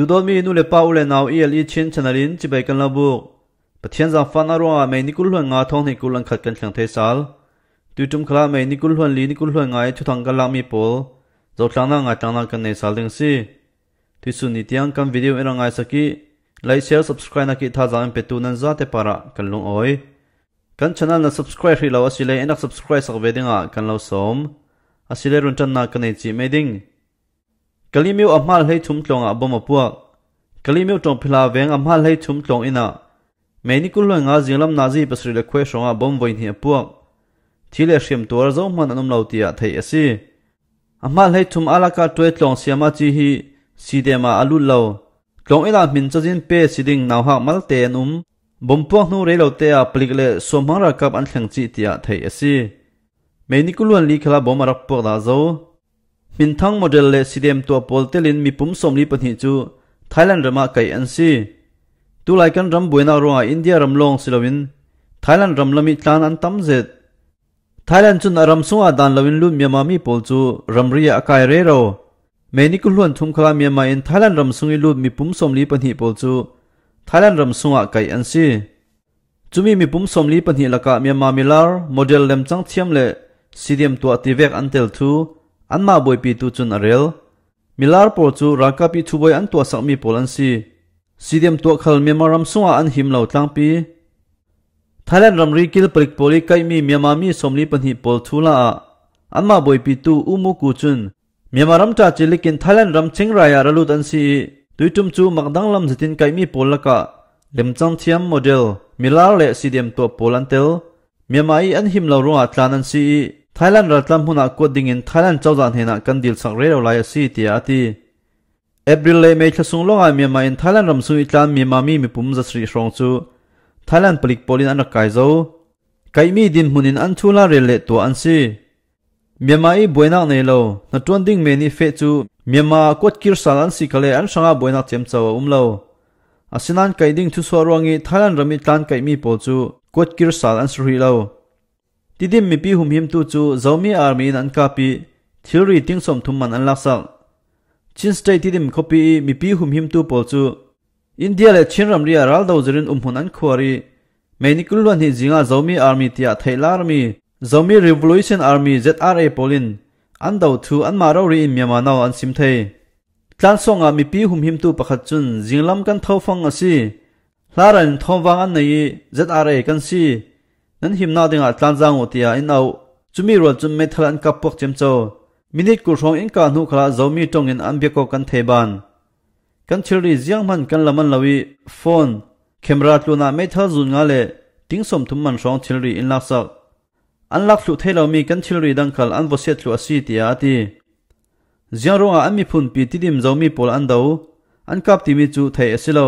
ดูดมีนูเลป้าอุเลนาวเอลีชินชนะลินจิเบกันลาบุกปะเทียนจังฟานอรัวเมนิกุลหวนงาทองนกุลังขัดกันขังเทสาลตูจุมคลาเมนิกุลหวนลีนิกุลหวนงาชุุทางกันลามีปอลจดลางนางาจังนางกันในสาลิงซีที่สุนิตยังกันวิดีโอเอรังไงสักกี้ไลค์แชร์ับสคริปต์นักท่าจางเป็ดตูนั้นซาเตปาระกันลงอ้อยกันชะนั้นสับสคริปต์ให้เราสิเลยนักับสคริปต์สักเวดิงอ่ะกันเราสมอาสิเลยรุนจันนักกันในจีไม่ดิ้งกลิมิวอามาลให้ชุมตรงอ่บมาพวกกลิมิวตรงพิลาเวงอามาลให้ชุมตรงอินะเมนิกุลลงอาจิงลำนาจีปสริเลควชงอ่บ่มวยเหียพวกที่เลชิมตัวเรามันอนุมเลาตีอ่ะไทยเอซีอามาลให้ชุมอาลักาตัวตรงเสียมาจีฮีสีเดมาอาลุลเลาตรงอินะมินจะจินเปสิดิงนาวหักมาเตนุมบ่มพวกนู้เรเลาเตียปลิกเลสมารักกับอันเข็งจีตีอ่ะไทยเอซีเมนิกุลลงลีคลาบ่มารักพวกดาโซ min thang model le sidem to pol telin mi pum som li panhi chu Thailand rama kai an si tu lai kan ram buena ronga India ram long silawin Thailand ram lami tlan an tam zet Thailand chun aram sunga dan lawin lu miama mi pol chu ram ria akai re ro meni ku luan thum khala miama in Thailand ram sungi lu mi pum som li panhi pol chu Thailand ram sunga kai an si chumi mi pum som li panhi laka miama milar model lem chang thiam le sidiam tua ti vek an thu an ma boi pi tu chun a milar por chu raka pi thu boi an tua sak mi pol an si sidiam tua khal mi maram sunga an him lo tlang pi thalen ram ri kil palik poli kai mi miama mi somli pan hi pol thu la a an ma boi pi tu u mu ku chun miama ram cha chi likin thalen ram ching raya ralut an si tui tum chu makdang lam zitin kai mi pol la ka lem chang thiam model milar le sidiam tua pol an tel miama i an him lo ro a tlan si Thailand ratlam huna ko in Thailand chawjan hena kan dil sak re lai si ti ati April le May thlasung longa mi ma in Thailand ram su itlan mi ma mi mi pum za sri rong chu Thailand palik polin an kai zo kai mi din hunin an thula re le to an si Myanmar i buena nei lo na tuan ding me ni fe chu Myanmar kot kir salan si kale an sanga buena chem chawa um lo asinan kai ding thu so rongi Thailand rami tlan kai mi pol chu kot kir sal an sri lo Tidim mi pi hum him tu chu zomi army in an kapi theory ting som thum man an laksak. Chin stay tidim copy mi pi hum him tu pol chu India le chin ram ria ral dau zerin um hun an khwari. Meinikul luan hi jinga zomi army tia thaila army zomi revolution army ZRA polin an dau thu an maro ri in myama nau an sim thei. Tlan a mi pi hum him tu pakhat chun jinglam kan thau phong asi. Laran thong wang an nei ZRA kan si nan him na dinga tlan zang wo tia in au chumi rol chum me thalan kap pok chem cho minute ku rong in ka nu khala zomi tong in an beko kan theban kan chiri ziang man kan laman lawi phone camera tuna me tha zun nga le ting som thum man rong chiri in lak sak an lak lu thelo mi kan chiri dang khal an boset lu asi tia ati ziang ronga ami phun pi tidim zomi pol an do an kap ti mi chu thai asilo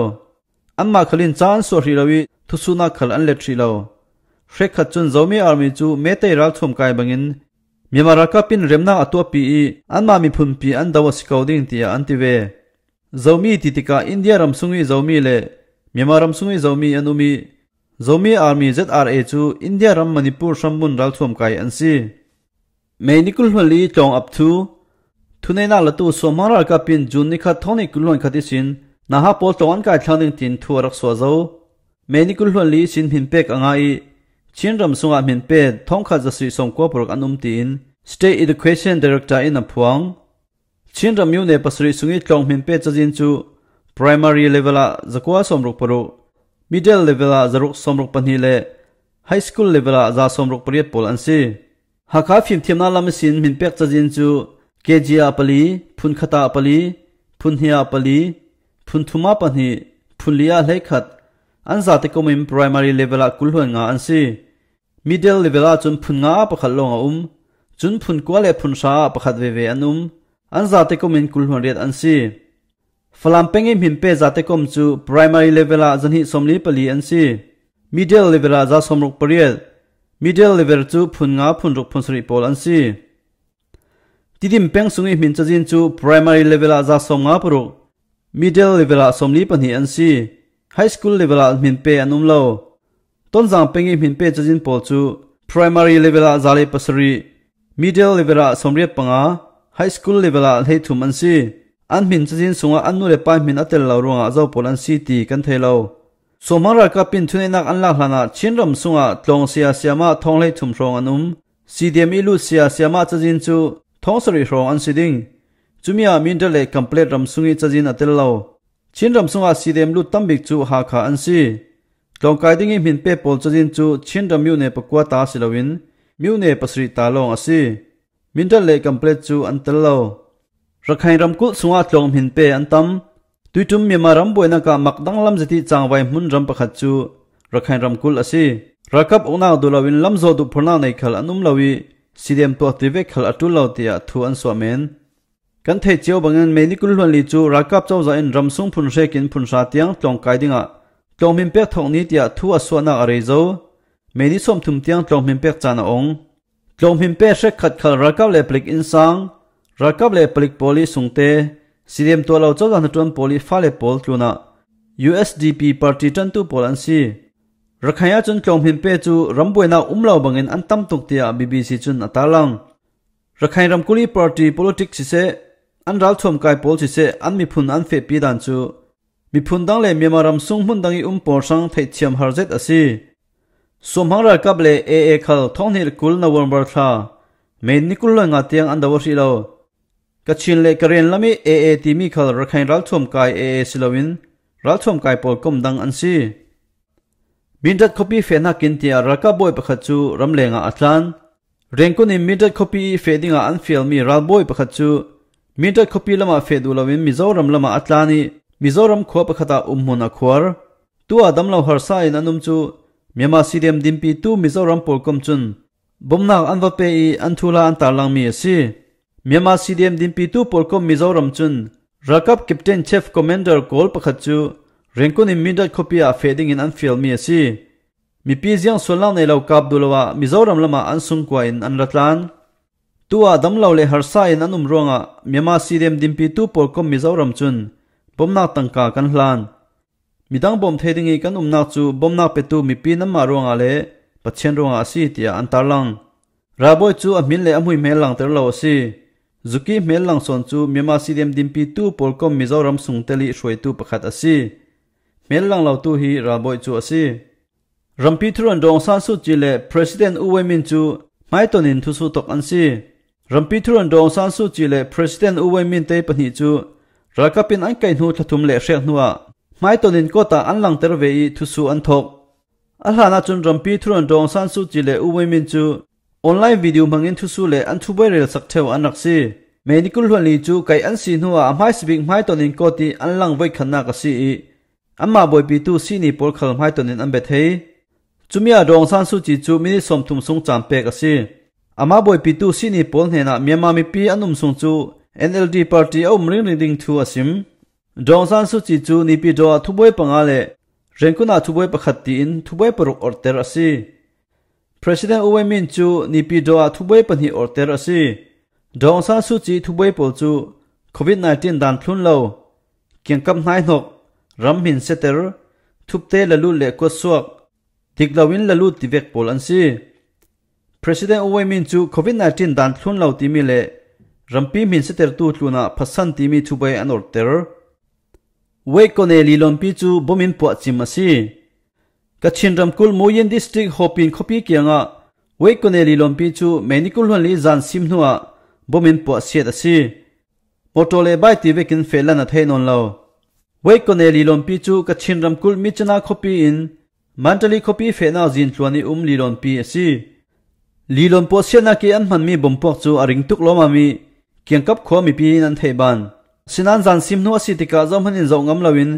amma khalin chan so hri lawi thusuna khal an let hri lo เรกขัดจน zomi army จูเมตยรัลทุมกายบังอินมีมารักปินเรมนาอตัวปีอันมามีพุนปีอันดาวสกาวดิ่งตีอันติเว zomi ติติกาอินเดียรัมซุงวี zomi เลมีมารัมซุงวี zomi อันอุมี zomi army zra จูอินเดียรัมมณิปูร์ชัมบุนรัลทุมกายอันซีเมนิคุลฮลีจองอับทูทุนนาลตูสวมารักปินจุนนิขัดทอนิกุลวนขัดิสินนาฮาโปตอนกายทานิงตินทัวรักสวาโซเมนิคุลฮลีสินพินเปกอ่างอี chin ram sunga min pe thong kha jasri som ko prok anum tin state education director in aphuang chin ram yune pasri sungi tlong min pe chajin chu primary level a zakwa som rok paro middle level a zaruk som rok panhi le high school level a za som rok pariat pol ansi haka phim thimna lam sin min pek chajin chu kg a pali phun khata pali phun hia pali phun thuma pani phun lia lekhat อันซาติคอมอิน primary level ละกุลหวนงาอันซี middle level ละจุนพุนงาปะขัดลงอุมจุนพุนกัวเลพุนชาปะขัดเวเวอันอุมอันซาติคอมอินกุลหวนเรียดอันซีฟลัมเปงอิมหิมเปซาติคอมจู primary level ละจันฮิสมลีปลีอันซี middle level ละจาสมรุกปเรียด middle level จูพุนงาพุนรุกพุนสริปอลอันซีติดิมเปงสุงอิมินจจินจู primary level ละจาสมงาปรุ middle level ละสมลีปนีอันซี high school level al min pe anum lo ton zang pengi min pe chajin pol chu primary level al zale pasari middle level al somriat panga high school level al hei thum an si an min chajin sunga an nu le pa min atel lo ronga zo pol an si ti kan thei lo somara ka pin thune nak an la hlana chinram sunga tlong sia siama thong lei thum rong anum cdme lu sia siama chajin chu thong sari rong an siding chumia min dale complete ram sungi chajin atel lo 清中松阿西点路当兵住哈卡恩西，从该地人民被捕之前住清中庙内不过打死了人，庙内不是大龙阿西，明朝来刚被住安得了，若看人古松阿从民被安当，对中密码人不那个麦当啷子的长外门人不看住，若看人古阿西，若看乌那杜老人啷子都不那内看了，弄了位西点多地位看了杜老的土安说明。kan the cheo bangen medical lon li chu rakap chau za in ramsung phun shekin phun sa tiang tlong kai dinga tlong mim pek thong ni tia thu aswana are zo meni som thum tiang tlong mim pek chana ong tlong mim pek she khat khal rakap le plik in sang rakap le plik poli sungte sirem to lo chau dan ton poli fa le pol tluna USDP party tan tu pol an si rakhaya chun tlong mim pe chu rambuena umlau bangin an tam tok tia BBC chun atalang rakhain ramkuli party politics se อันรัลทอมกายปอลจิเซอันมีพุนอันเฟปีดันจูมีพุนดังเลมีมารำซุงมุนดังอีอุมปอสังทเทียมฮาร์เจตอสีสมาังรักับเลเอเอคัลท้องนิลกุลนวมบาร์ทาเมนนิกุลงาเตียงอันดาวสีโลวกชินเลกเรียนลามีเอเอทีมีคัลรักให้รัลทอมกายเอเอสิลวินรัลทอมกายปอลกุมดังอันซีมินดัดคพปีเฟนักินเตียรักกับบอยประคัจูรัมเลงอาอัตลันเรียงกุนิมินดัดคพปีเฟดิงอาอันเฟลมีรัลบอยประคัจู mintat khopi lama fedu lovin mizoram lama atlani mizoram khua pakhata umhuna khwar tu adam lo harsa in anum chu mema sidem dimpi tu mizoram polkom chun bomnak anwa pe i anthula antar lang mi e si mema sidem dimpi tu polkom mizoram chun rakap captain chief commander kol pakhat chu renkun in mintat khopi a feding in anfiel mi e si mi pi jiang solang nei lo kap dulowa mizoram lama ansung kwa in anratlan ตัวดัมลาวเลหรสายนั้นอุ้มร่วงอ่ะเมียมาซีเดมดิมพีตู้ปอลก็มีเจ้ารำจุนบ่มนาตังกากันหลานมีดังบ่มเทดิงกันอุ้มนาจูบ่มนาเปตู้มีปีนั้นมาร่วงอ่ะเล่ปัจเจนร่วงอ่ะสีเดียอันตาลังราบอยจูอ่ะมินเล่อำมวยเมลังเตอร์ลาวสิจุกี้เมลังส่วนจูเมียมาซีเดมดิมพีตู้ปอลก็มีเจ้ารำสุงเตลีช่วยตู้ประคัดอ่ะสิเมลังเราตู้ฮีราบอยจูอ่ะสิรำพีทุนดองซานสุจิเล่ประธานอุ้ยมินจูไม่ต้องนินทุสุตกันสิรัมปีทรันดองซานสุจิเล่ประธานอุวยมินเตปนิจูรักกัป็นอันไกนูทัตุมเล่เชียงนัวไม่ตนินก็ตาอันหลังเตรเวีทุสูอันทกอัลฮานาจุนรัมปีทรันดองซานสุจิเล่อุวยมินจูออนไลน์วิดีโอมังอินทุสูเล่อันทุบเรลสักเทวอันรักซีเมนิคุลฮวนลีจูไกอันซีนัวไม่สบิงไม่ตนินก็ตีอันหลังไว้ขนาดกษีอันมาบ่อยปีตูซีนีปอลขังไม่ตนินอันเบทเฮจุมีอาดองซานสุจิจูมีสมทุมสงจามเปกซี p t u s i n p o a d r t y u r i n t i o n s u c h ni pi d p e renkuna thu o a k h o r u t r asi p r e i n o w i n c do p a r ter s i j u i t p d 19 thlun lo kyang kam i n o ram i seter thup te e ko suak t i l a w i n l a o n i President Owe Min chu COVID-19 dan thlun lo ti mi le rampi min se ter tu tluna phasan ti mi chu bai anor ter we ko ne li lom pi chu bomin po chi ma si ka chin ram kul moyen district hopin khopi kianga we ko ne li lom pi chu medical hon li zan sim nuwa bomin po si da si motole bai ti ve kin felan a thein on lo we ko ne li lom pi chu ka chin ram kul mi chana khopi in mantali khopi fe na zin tlwani um li lom pi si ลีลอนปอเซียนาเกียนมันมีบมปอกจูอริงตุกลอมามีเกียงกับขวมีปีนันเทบันสินันจันซิมนัวสิติกาจอมหันอินจงงำลาวิน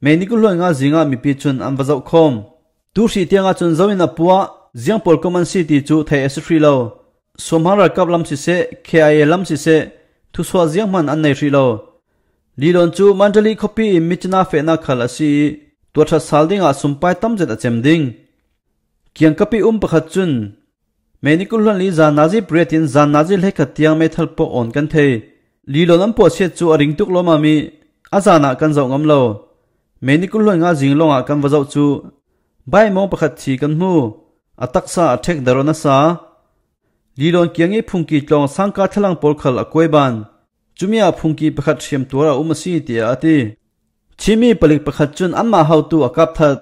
เมนิกุลวยงาจิงามีปีจุนอันบะจอคอมตูสีเตียงาจุนจอมินาปัวเจียงปอลคอมันซิติจูไทเอสฟรีโลสมหารากับลำสิเซเคไอเอลำสิเซทุสวาเจียงมันอันในฟรีโลลีลอนจูมันเดลีคอปีมิจนาเฟนาคาลาซีตัวทัสซาลดิงาสุมไปตัมเจตอเจมดิงเกียงกับปีอุมปะขัดจุน mấy medical lan lý zan nazi pretin zan nazi le khatiang me thal po on kan the li lo lam po se ở aring tuk lo ma mi azana kan zau ngam lo medical lan nga jing longa kan wazau chu bai mo pakhat chi kan mu ataksa athek darona sa lilon kiangi phungki tlong sangka thalang porkhal akoiban chumia ra um shem tora à ti mi ati chimi palik pakhat chun amma how tu thật âm akap that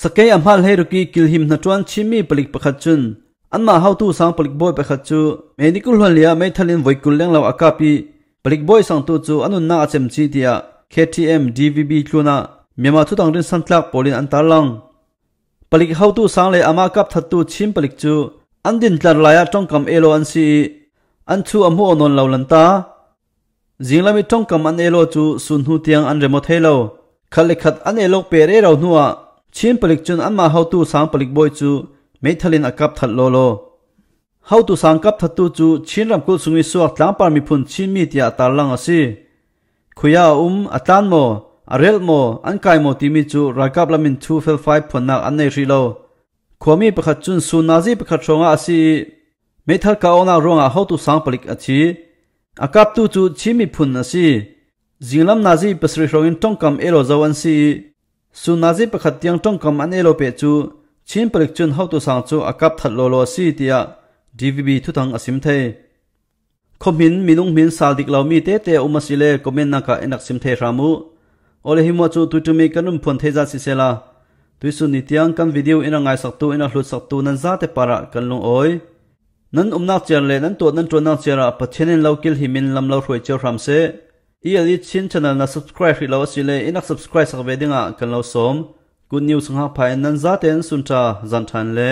sakai amal heiruki kilhim na chuan chimi palik pakhat chun an ma how to sang palik boy pe khat chu medical hlan lia mai thalin voikul leng lo akapi palik boy sang tu chu anun na achem chi tia KTM DVB tluna mema thu tang rin san tlak polin an tarlang palik how to sang le ama kap that tu chim palik chu an din tlar laya tong kam elo an si an chu amho non lo lan ta zinglami tong kam an elo chu sun hu tiang an remo thailo khale khat an elo pe re ro nuwa chim palik chun an ma how to sang palik boy chu mấy thà lên cặp thật lô lô hậu tu sang cặp thật tu chu chín ram sung sungi suak tlang par mi phun chín mi tia tar lang asi khuya um atan mo arel mo an kai mo ti làm chu rakap lamin 255 phun nak anh nei ri lo khomi pakhat chun su nazi pakhat chonga asi mấy thà ka ona à hậu tu sang palik achi akap tu chu chín mi phun asi zinglam nazi pasri rongin cam elo zawan si su nazi pakhat tiang cam anh elo pe chu chin parik chun how to chú, chu akap thật lo lo si tia dvb thu thang asim the khomin minung min sal địch lo mi te te uma sile comment nãy ka enak sim the ramu chú himo chu tu tu mi kanum thế the ja si sela tuisu ni tiang kan video ina ngay sak tu ina hlut sak tu nên za để para ơi, nên kan lu oi nan um nên chen le nan to nan to nan chera pathenin lo kil himin lam lo hroi cheu ram ý là ali chin channel na subscribe hi lo sile inak subscribe sak ve dinga kan lo sớm. good news nga phai nan za ten sun ta zan than le